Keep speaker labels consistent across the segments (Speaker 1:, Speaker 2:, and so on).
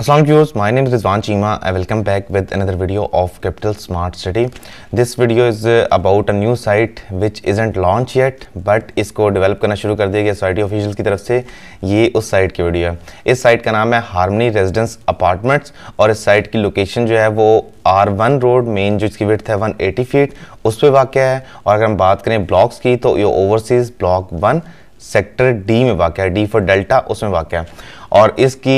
Speaker 1: Aslam viewers, my name Rizwan Cheema I welcome back with another video of Capital Smart Smart this video is about a new site which site which isn't launched इसको develop करना शुरू कर दिया गया society official की तरफ से ये उस साइट की वीडियो है इस साइट का नाम है हारमनी रेजिडेंस अपार्टमेंट्स और इस साइट की लोकेशन जो है वो आर वन रोड मेन जो इसकी विथ है वन एटी फीट उस पर वाक़ है और अगर हम बात करें ब्लॉक्स की तो ये overseas block one sector D में वाक़ है डी फॉर डेल्टा उसमें वाक़ है और इसकी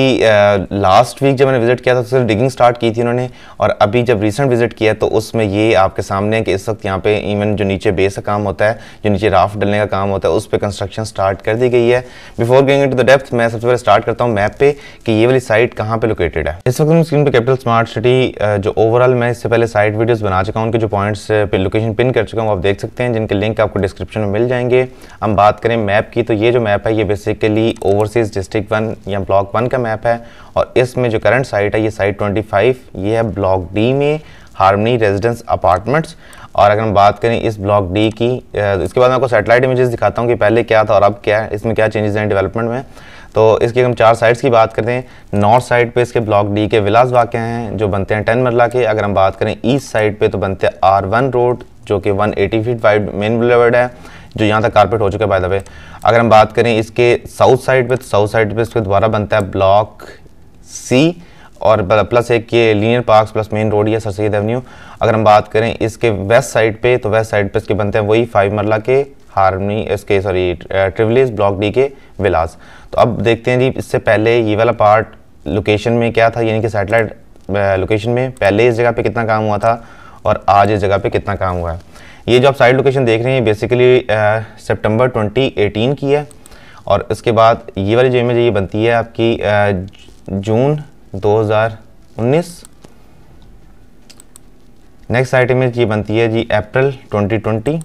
Speaker 1: लास्ट वीक जब मैंने विज़िट किया था तो सिर्फ डिगिंग स्टार्ट की थी उन्होंने और अभी जब रिसेंट विज़िट किया तो उसमें ये आपके सामने है कि इस वक्त यहाँ पे इवन जो नीचे बेस का काम होता है जो नीचे राफ्ट डलने का काम होता है उस पर कंस्ट्रक्शन स्टार्ट कर दी गई है before going to the depth मैं सबसे पहले स्टार्ट करता हूँ मैप पे कि ये वाली साइट कहाँ पर लोकेटेड है इस वक्त स्क्रीन पर कैपिटल स्मार्ट सिटी जो ओवरऑल मैं इससे पहले साइट वीडियोज़ बना चुका हूँ उनके जो पॉइंट्स पे लोकेशन पिन कर चुका हूँ आप देख सकते हैं जिनके लिंक आपको डिस्क्रिप्शन में मिल जाएंगे हम बात करें मैप की तो ये जो मैप है ये बेसिकली ओवरसीज़ डिस्ट्रिक्ट वन या ब्लॉक वन का मैप है और इसमें जो करंट साइट है ये साइट 25 ये है ब्लॉक डी में हार्मनी रेजिडेंस अपार्टमेंट्स और अगर हम बात करें इस ब्लॉक डी की इसके बाद मैं आपको सेटेलाइट इमेजेस दिखाता हूँ कि पहले क्या था और अब क्या है इसमें क्या चेंजेस हैं डेवलपमेंट में तो इसकी हम चार साइड्स की बात करते हैं नॉर्थ साइड पे इसके ब्लॉक डी के विलास वाक्य हैं जो बनते हैं टेन मरला के अगर हम बात करें ईस्ट साइड पे तो बनते हैं आर वन रोड जो कि 180 फीट वाइड मेन बुलेवर्ड है जो यहाँ तक कारपेट हो चुके हैं बाय द वे अगर हम बात करें इसके साउथ साइड पे तो साउथ साइड पे इसके दोबारा बनता है ब्लॉक सी और प्लस एक ये linear park plus main road या सर सैद एवेन्यू अगर हम बात करें इसके वेस्ट साइड पे तो वेस्ट साइड पे इसके बनते हैं वही फाइव मरला के हारमनी इसके सॉरी ट्रिवलेज ब्लॉक डी के विलास तो अब देखते हैं जी इससे पहले ये वाला पार्ट लोकेशन में क्या था यानी कि सैटेलाइट लोकेशन में पहले इस जगह पे कितना काम हुआ था और आज इस जगह पे कितना काम हुआ है ये जो आप साइड लोकेशन देख रहे हैं बेसिकली सितंबर 2018 की है और इसके बाद ये वाली जो इमेज ये बनती है आपकी uh, जून 2019 नेक्स्ट साइड इमेज ये बनती है जी अप्रैल 2020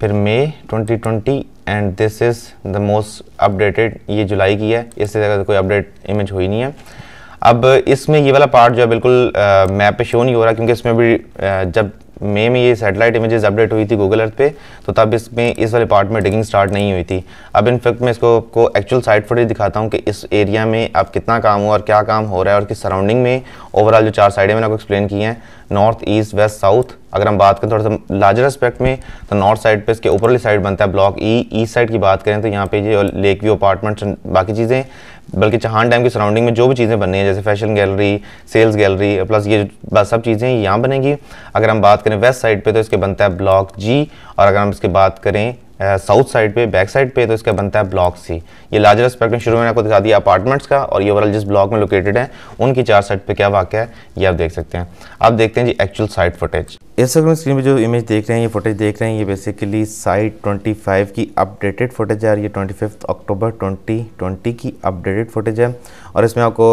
Speaker 1: फिर मई 2020 and this is the most updated ये जुलाई की है इससे ज़्यादा तो कोई अपडेट इमेज हुई नहीं है अब इसमें ये वाला पार्ट जो है बिल्कुल मैप पे शो नहीं हो रहा क्योंकि इसमें भी आ, जब मई में ये सैटेलाइट इमेजेस अपडेट हुई थी गूगल अर्थ पे तो तब इसमें इस वाले पार्ट में डिगिंग स्टार्ट नहीं हुई थी अब इनफैक्ट मैं इसको आपको एक्चुअल साइट फुटेज दिखाता हूँ कि इस एरिया में अब कितना काम हुआ और क्या काम हो रहा है और किस सराउंडिंग में ओवरऑल जो चार साइडें मैंने आपको एक्सप्लेन की हैं नॉर्थ ईस्ट वेस्ट साउथ अगर हम बात करें थोड़ा सा लार्जर एस्पेक्ट में तो नॉर्थ साइड पे इसके ऊपरली साइड बनता है ब्लॉक ई ईस्ट साइड की बात करें तो यहाँ पे ये लेक व्यू अपार्टमेंट्स बाकी चीज़ें बल्कि चहान डैम की सराउंडिंग में जो भी चीज़ें बननी है जैसे fashion gallery sales gallery plus ये सब चीज़ें यहाँ बनेंगी अगर हम बात करें वेस्ट साइड पर तो इसके बनता है ब्लॉक जी और अगर हम इसकी बात करें साउथ साइड पे बैक साइड पे तो इसका बनता है ब्लॉक सी ये लार्जर एस्पेक्ट में शुरू में आपको दिखा दिया अपार्टमेंट्स का और ये ओवरऑल जिस ब्लॉक में लोकेटेड है उनकी चार साइड पे क्या वाक्य है ये आप देख सकते हैं अब देखते हैं जी एक्चुअल साइड फुटेज इस वक्त स्क्रीन पे जो इमेज देख रहे हैं ये फुटेज देख रहे हैं ये बेसिकली साइट ट्वेंटी की अपडेटेड फुटेज है ये ट्वेंटी अक्टूबर ट्वेंटी की अपडेटेड फुटेज है और इसमें आपको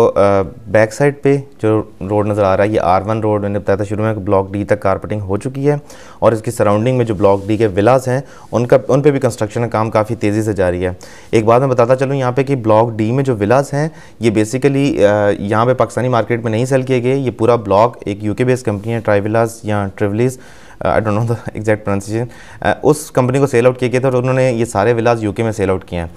Speaker 1: बैक साइड पर जो रोड नज़र आ रहा है ये आर रोड मैंने बताया था शुरू में ब्लॉक डी तक कारपेटिंग हो चुकी है और इसकी सराउंडिंग में जो ब्लॉक डी के विलाज हैं उनका उन पर भी कंस्ट्रक्शन का काम काफ़ी तेज़ी से जारी है एक बात मैं बताता चलूँ यहाँ पे कि ब्लॉक डी में जो विलाज हैं ये बेसिकली यहाँ पे पाकिस्तानी मार्केट में नहीं सेल किए गए ये पूरा ब्लॉक एक यूके बेस्ड कंपनी है ट्राई विलाज या ट्रिवलीज़ I don't know the exact pronunciation उस कंपनी को सेल आउट किया गया था और उन्होंने ये सारे विलाज यूके में सेल आउट किए हैं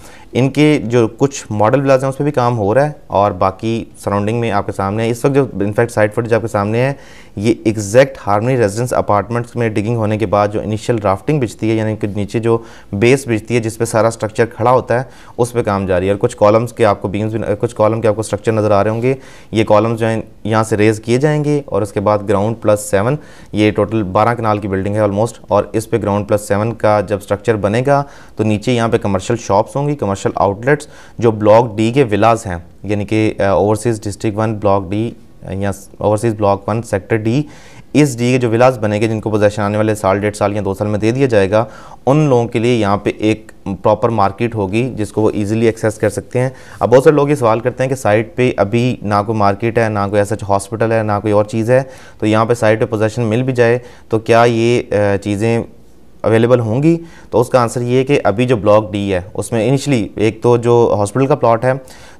Speaker 1: इनके जो कुछ मॉडल विलाज हैं उस पर भी काम हो रहा है और बाकी सराउंडिंग में आपके सामने है इस वक्त जो इनफैक्ट साइड फुटेज आपके सामने है ये एग्जैक्ट हार्मनी रेजिडेंस अपार्टमेंट्स में डिगिंग होने के बाद जो इनिशियल ड्राफ्टिंग बिजती है यानी कि नीचे जो बेस बिजती है जिस सारा स्ट्रक्चर खड़ा होता है उस पर काम जारी है और कुछ कॉलम्स के आपको बीम्स भी कुछ कॉलम के आपको स्ट्रक्चर नज़र आ रहे होंगे ये कॉलम्स जो हैं यहाँ से रेज़ किए जाएंगे और उसके बाद ग्राउंड प्लस सेवन ये टोटल बारह कनाल साल की बिल्डिंग है ऑलमोस्ट और इस पे ग्राउंड प्लस सेवन का जब स्ट्रक्चर बनेगा तो नीचे यहाँ पे कमर्शियल शॉप्स होंगी कमर्शियल आउटलेट्स जो ब्लॉक डी के विलाज हैं यानी कि overseas district one block D या overseas block one sector D इस डी के जो विलास बनेंगे जिनको पोजेशन आने वाले साल डेढ़ साल या दो साल में दे दिया जाएगा उन लोगों के लिए यहाँ पे एक प्रॉपर मार्केट होगी जिसको वो इजीली एक्सेस कर सकते हैं अब बहुत सारे लोग ये सवाल करते हैं कि साइट पे अभी ना कोई मार्केट है ना कोई ऐसा हॉस्पिटल है ना कोई और चीज़ है तो यहाँ पर साइट पर पोजेशन मिल भी जाए तो क्या ये चीज़ें अवेलेबल होंगी तो उसका आंसर ये है कि अभी जो ब्लॉक डी है उसमें इनिशली एक तो जो हॉस्पिटल का प्लॉट है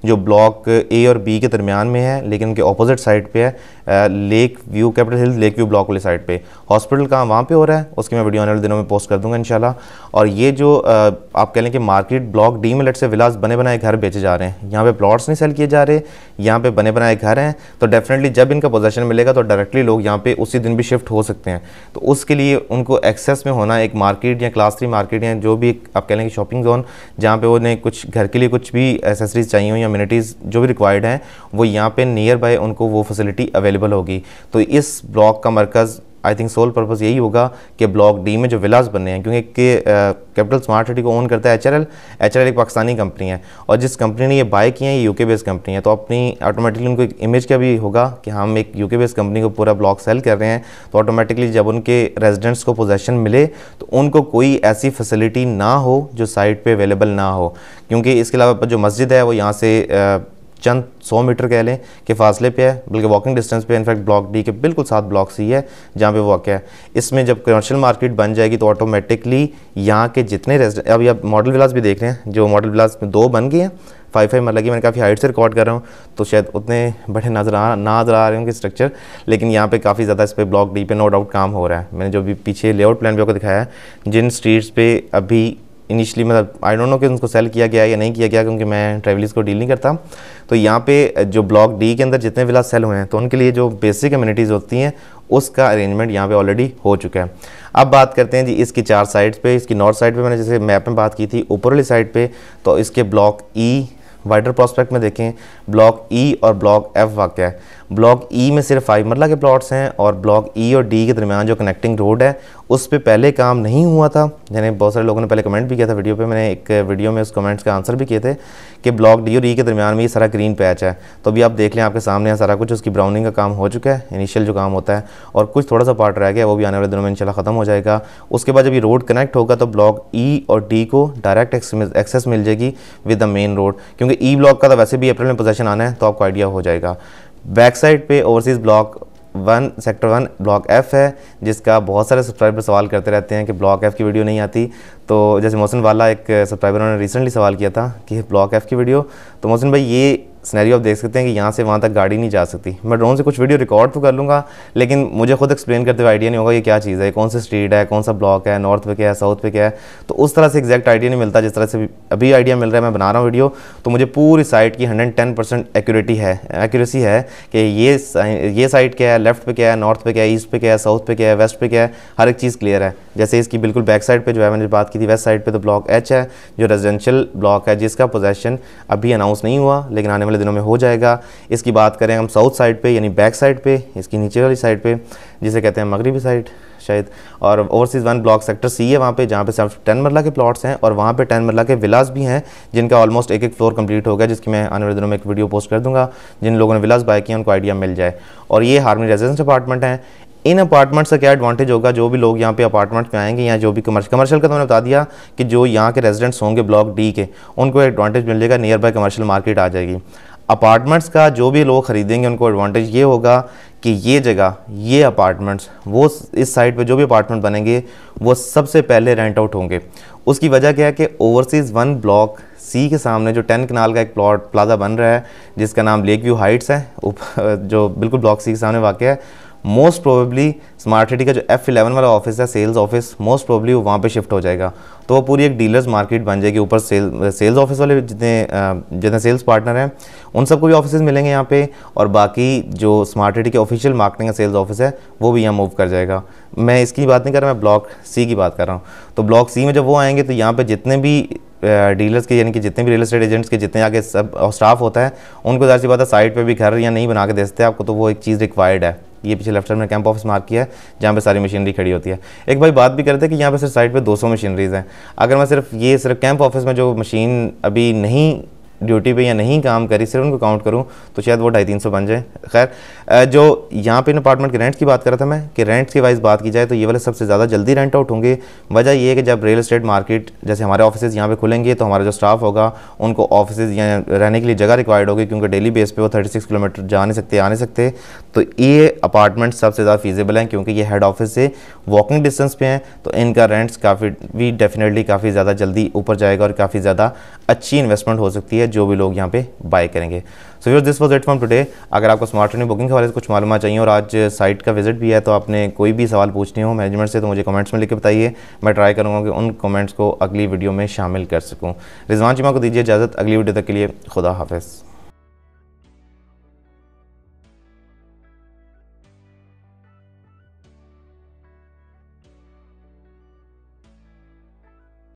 Speaker 1: जो ब्लॉक ए और बी के दरमियान में है लेकिन उनके अपोजिट साइड पे है lake view capital hill lake view block वाली साइड पे हॉस्पिटल कहाँ वहाँ पे हो रहा है उसकी मैं वीडियो आने वाले दिनों में पोस्ट कर दूंगा इंशाल्लाह और ये जो आप कह लें कि मार्केट ब्लॉक डी में लट से विलास बने बनाए घर बेचे जा रहे हैं यहाँ पर प्लॉट्स नहीं सेल किए जा रहे यहाँ पर बने बनाए घर हैं तो डेफिनेटली जब इनका पोजेशन मिलेगा तो डायरेक्टली लोग यहाँ पर उसी दिन भी शिफ्ट हो सकते हैं तो उसके लिए उनको एक्सेस में होना एक मार्केट या क्लास थ्री मार्केट या जो भी आप कह लें कि शॉपिंग जोन जहाँ पर उन्हें कुछ घर के लिए कुछ भी एसेसरीज चाहिए हुई या अम्यूनिटीज़ जो भी रिक्वायर्ड हैं वो यहाँ पे नियर बाय उनको वो फैसिलिटी अवेलेबल होगी तो इस ब्लॉक का मरकज़ आई थिंक सोल पर्पज़ यही होगा कि ब्लॉक डी में जो विलास बने हैं क्योंकि के कैपिटल स्मार्ट सिटी को ओन करता है H R L H R L एक पाकिस्तानी कंपनी है और जिस कंपनी ने ये बाय किए है ये यूके बेस्ड कंपनी है तो अपनी ऑटोमेटिकली उनको एक इमेज का भी होगा कि हम एक यूके बेस्ड कंपनी को पूरा ब्लॉक सेल कर रहे हैं तो ऑटोमेटिकली जब उनके रेजिडेंट्स को पोजेशन मिले तो उनको कोई ऐसी फैसिलिटी ना हो जो साइट पर अवेलेबल ना हो क्योंकि इसके अलावा जो मस्जिद है वो यहाँ से चंद सौ मीटर कह लें कि फासले पे है बल्कि वॉकिंग डिस्टेंस पे इनफैक्ट ब्लॉक डी के बिल्कुल साथ ब्लॉक सी है जहाँ पे वाक़ है इसमें जब कमर्शियल मार्केट बन जाएगी तो ऑटोमेटिकली यहाँ के जितने रेजिडेंट अभी आप मॉडल विलास भी देख रहे हैं जो मॉडल विलास में दो बन गए हैं फाइव फाइव मतलब कि मैंने काफ़ी हाइट से रिकॉर्ड कर रहा हूँ तो शायद उतने बड़े नज़र आ ना नज़र आ रहे होंगे स्ट्रक्चर लेकिन यहाँ पे काफ़ी ज़्यादा इस पर ब्लॉक डी पे नो डाउट काम हो रहा है मैंने जो भी पीछे लेआउट प्लान भी आपको दिखाया है जिन स्ट्रीट्स पे अभी इनिशियली मतलब आई डोंट नो कि उनको सेल किया गया या नहीं किया गया क्योंकि मैं ट्रेवलिस को डील नहीं करता तो यहाँ पे जो ब्लॉक डी के अंदर जितने विला सेल हुए हैं तो उनके लिए जो बेसिक कम्युनिटीज़ होती हैं उसका अरेंजमेंट यहाँ पे ऑलरेडी हो चुका है अब बात करते हैं जी इसकी चार साइड्स पे इसकी नॉर्थ साइड पे मैंने जैसे मैप में बात की थी ऊपर वाली साइड पे तो इसके ब्लॉक ई वाइडर प्रॉस्पेक्ट में देखें ब्लॉक ई e और ब्लॉक एफ वाक्य है ब्लॉक ई e में सिर्फ फाइव मरला के प्लॉट्स हैं और ब्लॉक ई e और डी के दरमियान जो कनेक्टिंग रोड है उस पर पहले काम नहीं हुआ था जैसे बहुत सारे लोगों ने पहले कमेंट भी किया था वीडियो पे मैंने एक वीडियो में उस कमेंट्स के आंसर भी किए थे कि ब्लॉक डी और ई e के दरमियान में ये सारा ग्रीन पैच है तो अभी आप देख लें आपके सामने यहाँ सारा कुछ उसकी ब्राउनिंग का काम हो चुका है इनिशियल जो काम होता है और कुछ थोड़ा सा पार्ट रह गया वो भी आने वाले दिनों में इनशाला ख़त्म हो जाएगा उसके बाद जब ये रोड कनेक्ट होगा तो ब्लॉक ई e और डी को डायरेक्ट एक्सेस मिल जाएगी विद द मेन रोड क्योंकि ई ब्लॉक का तो वैसे भी अप्रैल में पोजेशन आना है तो आपको आइडिया हो जाएगा बैक साइड पे overseas block one sector one block F है जिसका बहुत सारे सब्सक्राइबर सवाल करते रहते हैं कि ब्लॉक एफ़ की वीडियो नहीं आती तो जैसे मोहसिन वाला एक सब्सक्राइबर उन्होंने रिसेंटली सवाल किया था कि ब्लॉक एफ़ की वीडियो तो मोहसिन भाई ये सिनेरियो आप देख सकते हैं कि यहाँ से वहाँ तक गाड़ी नहीं जा सकती मैं ड्रोन से कुछ वीडियो रिकॉर्ड तो कर लूँगा लेकिन मुझे खुद एक्सप्लेन करते हुए आइडिया नहीं होगा ये क्या चीज़ है कौन सा स्ट्रीट है कौन सा ब्लॉक है नॉर्थ पे क्या है साउथ पे क्या है तो उस तरह से एक्जैक्ट आइडिया नहीं मिलता जिस तरह से अभी आइडिया मिल रहा है मैं बना रहा हूँ वीडियो तो मुझे पूरी साइट की हंड्रेड टेन परसेंट एक्यूरेटी है एक्यूरेसी है कि ये ये साइड क्या है लेफ्ट पे क्या है नॉर्थ पे क्या है ईस्ट पे क्या है साउथ पे क्या है वेस्ट पे क्या है हर एक चीज़ क्लियर है जैसे इसकी बिल्कुल बैक साइड पर जो है मैंने बात की थी वेस्ट साइड पर तो ब्लॉक एच है जो रेजिडेंशियल ब्लॉक है जिसका पोजेशन अभी अनाउंस नहीं हुआ लेकिन आने वाले दिनों में हो जाएगा इसकी बात करें हम साउथ साइड पे यानी बैक साइड पे इसकी नीचे वाली साइड पे जिसे कहते हैं मगरबी साइड शायद और overseas one block sector C है वहाँ पे जहाँ पे सिर्फ टेन मरला के प्लॉट्स हैं और वहाँ पे टेन मरला के विलास भी हैं जिनका ऑलमोस्ट एक एक फ्लोर कंप्लीट हो गया जिसकी मैं आने वाले दिनों में एक वीडियो पोस्ट कर दूंगा जिन लोगों ने विलास बाय किया उनको आइडिया मिल जाए और ये हार्मनी रेजिडेंस अपार्टमेंट हैं इन अपार्टमेंट्स का क्या एडवांटेज होगा जो भी लोग यहाँ पे अपार्टमेंट में आएंगे या जो भी कमर्शियल कमर्शियल का तो मैंने बता दिया कि जो यहाँ के रेजिडेंट्स होंगे ब्लॉक डी के उनको एडवांटेज मिल जाएगा नियर बाय कमर्शियल मार्केट आ जाएगी अपार्टमेंट्स का जो भी लोग ख़रीदेंगे उनको एडवांटेज ये होगा कि ये जगह ये अपार्टमेंट्स वो इस साइड पर जो भी अपार्टमेंट बनेंगे वो सबसे पहले रेंट आउट होंगे उसकी वजह क्या है कि ओवरसीज़ वन ब्लॉक सी के सामने जो टेन कनाल का एक प्लॉट प्लाजा बन रहा है जिसका नाम लेक व्यू हाइट्स है जो बिल्कुल ब्लॉक सी के सामने वाक़ है मोस्ट प्रोबेबली स्मार्ट सिटी का जो एफ इलेवन वाला ऑफिस है सेल्स ऑफिस मोस्ट प्रोबेबली वहाँ पे शिफ्ट हो जाएगा तो वो पूरी एक डीलर्स मार्केट बन जाएगी ऊपर सेल सेल्स ऑफिस वाले जितने जितने सेल्स पार्टनर हैं उन सबको भी ऑफिस मिलेंगे यहाँ पे और बाकी जो स्मार्ट सिटी के ऑफिशियल मार्केटिंग का सेल्स ऑफिस है वो भी यहाँ मूव कर जाएगा मैं इसकी बात नहीं कर रहा मैं ब्लॉक सी की बात कर रहा हूँ तो ब्लॉक सी में जब वो आएंगे तो यहाँ पर जितने भी डीलर्स के यानी कि जितने भी रियल स्टेट एजेंट्स के जितने आगे सब स्टाफ होता है उनको जाहिर सी बात है साइड पर भी घर या नहीं बना के दे सकते आपको तो वो एक चीज़ रिक्वायर्ड है ये पीछे लेफ्ट साइड में कैंप ऑफिस मार्क किया है जहाँ पर सारी मशीनरी खड़ी होती है एक भाई बात भी करते हैं कि यहाँ पे सिर्फ साइड पर 200 मशीनरीज हैं अगर मैं सिर्फ ये सिर्फ कैंप ऑफिस में जो मशीन अभी नहीं ड्यूटी पे या नहीं काम करी सिर्फ उनको काउंट करूँ तो शायद वो ढाई तीन सौ बन जाए खैर जो यहाँ पे इन अपार्टमेंट के रेंट की बात कर रहा था मैं कि रेंट की वाइज बात की जाए तो ये वाले सबसे ज़्यादा जल्दी रेंट आउट होंगे वजह ये है कि जब रियल इस्टेट मार्केट जैसे हमारे ऑफिस यहाँ पर खुलेंगे तो हमारा जो स्टाफ होगा उनको ऑफिस या रहने के लिए जगह रिक्वायर्ड होगी क्योंकि डेली बेस पर वो थर्टी सिक्स किलोमीटर जा नहीं सकते आ नहीं सकते तो ये अपार्टमेंट सबसे ज़्यादा फीजेबल हैं क्योंकि ये हेड ऑफिस से वॉकिंग डिस्टेंस पर हैं तो इनका रेंट्स काफ़ी भी डेफिनेटली काफ़ी ज़्यादा जल्दी ऊपर जाएगा और काफ़ी ज़्यादा अच्छी इन्वेस्टमेंट हो सकती है जो भी लोग यहाँ पे बाय करेंगे so your this was it from today अगर आपको स्मार्ट रनिंग बुकिंग के हवाले से कुछ मालूम चाहिए और आज साइट का विजिट भी है तो आपने कोई भी सवाल पूछने हो मैनेजमेंट से तो मुझे कमेंट्स में लिख के बताइए मैं ट्राई करूँगा कि उन कमेंट्स को अगली वीडियो में शामिल कर सकूँ रिजवान जिमा को दीजिए इजाज़त अगली वीडियो तक के लिए खुदा हाफिज़